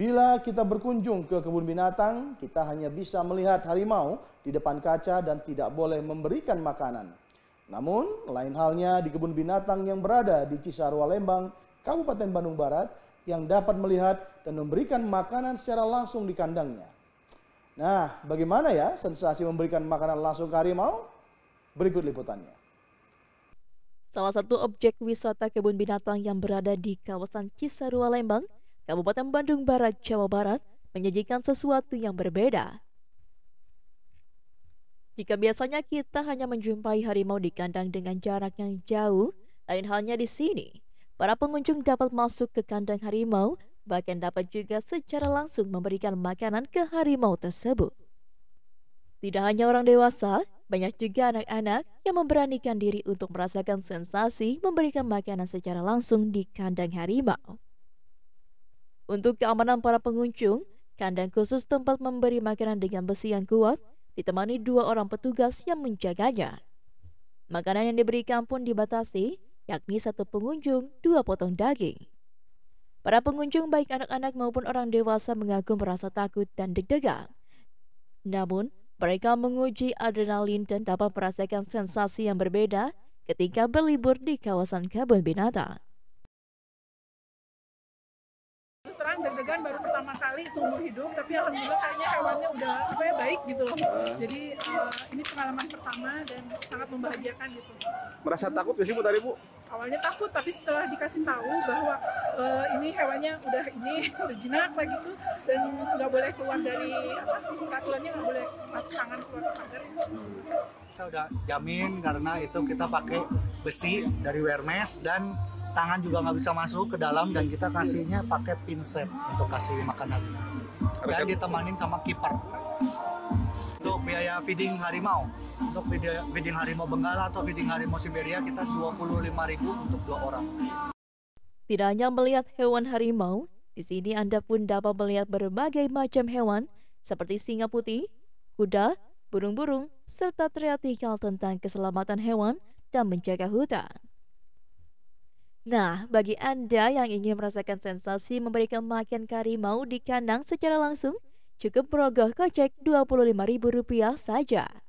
Bila kita berkunjung ke kebun binatang, kita hanya bisa melihat harimau di depan kaca dan tidak boleh memberikan makanan. Namun, lain halnya di kebun binatang yang berada di Cisarua Lembang, Kabupaten Bandung Barat, yang dapat melihat dan memberikan makanan secara langsung di kandangnya. Nah, bagaimana ya sensasi memberikan makanan langsung ke harimau? Berikut liputannya. Salah satu objek wisata kebun binatang yang berada di kawasan Cisarua Lembang, Kabupaten Bandung Barat, Jawa Barat menyajikan sesuatu yang berbeda. Jika biasanya kita hanya menjumpai harimau di kandang dengan jarak yang jauh, lain halnya di sini. Para pengunjung dapat masuk ke kandang harimau, bahkan dapat juga secara langsung memberikan makanan ke harimau tersebut. Tidak hanya orang dewasa, banyak juga anak-anak yang memberanikan diri untuk merasakan sensasi memberikan makanan secara langsung di kandang harimau. Untuk keamanan para pengunjung, kandang khusus tempat memberi makanan dengan besi yang kuat ditemani dua orang petugas yang menjaganya. Makanan yang diberikan pun dibatasi, yakni satu pengunjung dua potong daging. Para pengunjung baik anak-anak maupun orang dewasa mengaku merasa takut dan deg-degan. Namun, mereka menguji adrenalin dan dapat merasakan sensasi yang berbeda ketika berlibur di kawasan kebun binatang terus terang deg-degan baru pertama kali seumur hidup tapi alhamdulillah kayaknya hewannya udah apa ya baik gitu loh uh. jadi uh, ini pengalaman pertama dan sangat membahagiakan gitu merasa takut ya sih bu tadi bu awalnya takut tapi setelah dikasih tahu bahwa uh, ini hewannya udah ini udah jinak lagi tuh dan nggak boleh keluar dari apa peraturannya nggak boleh masuk tangan keluar ke pagar saya udah jamin karena itu kita pakai besi dari Wermes dan tangan juga nggak bisa masuk ke dalam dan kita kasihnya pakai pinset untuk kasih makan harimau dan ditemanin sama kiper untuk biaya feeding harimau untuk feeding harimau Benggala atau feeding harimau Siberia kita 25.000 untuk dua orang tidak hanya melihat hewan harimau di sini Anda pun dapat melihat berbagai macam hewan seperti singa putih, kuda, burung-burung, serta triatikal tentang keselamatan hewan dan menjaga hutan. Nah, bagi Anda yang ingin merasakan sensasi memberikan makan karimau di kandang secara langsung, cukup merogoh kocek Rp25.000 saja.